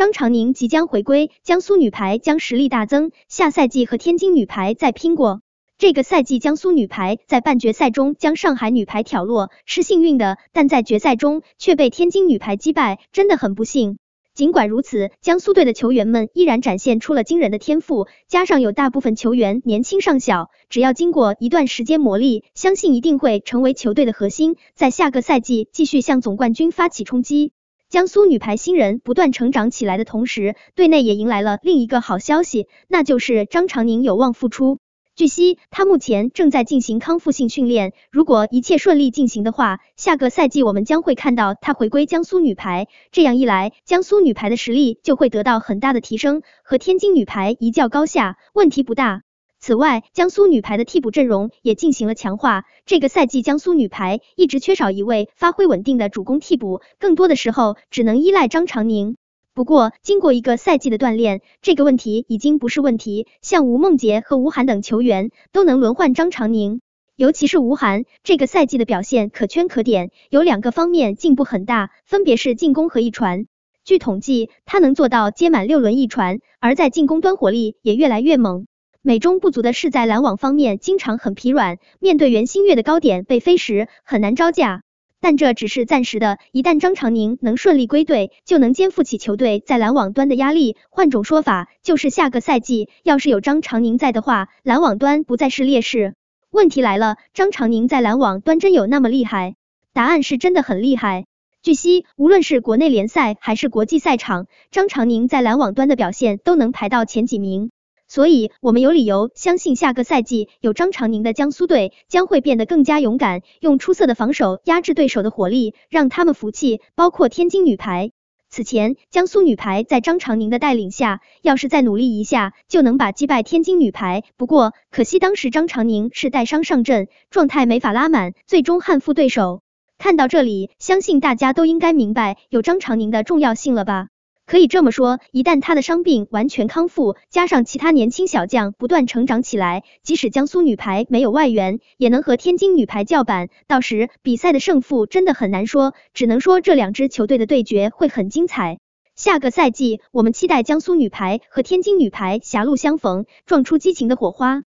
张常宁即将回归，江苏女排将实力大增。下赛季和天津女排再拼过。这个赛季江苏女排在半决赛中将上海女排挑落是幸运的，但在决赛中却被天津女排击败，真的很不幸。尽管如此，江苏队的球员们依然展现出了惊人的天赋，加上有大部分球员年轻尚小，只要经过一段时间磨砺，相信一定会成为球队的核心，在下个赛季继续向总冠军发起冲击。江苏女排新人不断成长起来的同时，队内也迎来了另一个好消息，那就是张常宁有望复出。据悉，她目前正在进行康复性训练，如果一切顺利进行的话，下个赛季我们将会看到她回归江苏女排。这样一来，江苏女排的实力就会得到很大的提升，和天津女排一较高下，问题不大。此外，江苏女排的替补阵容也进行了强化。这个赛季，江苏女排一直缺少一位发挥稳定的主攻替补，更多的时候只能依赖张常宁。不过，经过一个赛季的锻炼，这个问题已经不是问题。像吴梦洁和吴晗等球员都能轮换张常宁，尤其是吴晗，这个赛季的表现可圈可点，有两个方面进步很大，分别是进攻和一传。据统计，他能做到接满六轮一传，而在进攻端火力也越来越猛。美中不足的是，在篮网方面经常很疲软，面对袁心玥的高点被飞时很难招架。但这只是暂时的，一旦张常宁能顺利归队，就能肩负起球队在篮网端的压力。换种说法，就是下个赛季要是有张常宁在的话，篮网端不再是劣势。问题来了，张常宁在篮网端真有那么厉害？答案是真的很厉害。据悉，无论是国内联赛还是国际赛场，张常宁在篮网端的表现都能排到前几名。所以，我们有理由相信，下个赛季有张常宁的江苏队将会变得更加勇敢，用出色的防守压制对手的火力，让他们服气。包括天津女排。此前，江苏女排在张常宁的带领下，要是再努力一下，就能把击败天津女排。不过，可惜当时张常宁是带伤上阵，状态没法拉满，最终憾负对手。看到这里，相信大家都应该明白有张常宁的重要性了吧？可以这么说，一旦她的伤病完全康复，加上其他年轻小将不断成长起来，即使江苏女排没有外援，也能和天津女排叫板。到时比赛的胜负真的很难说，只能说这两支球队的对决会很精彩。下个赛季，我们期待江苏女排和天津女排狭路相逢，撞出激情的火花。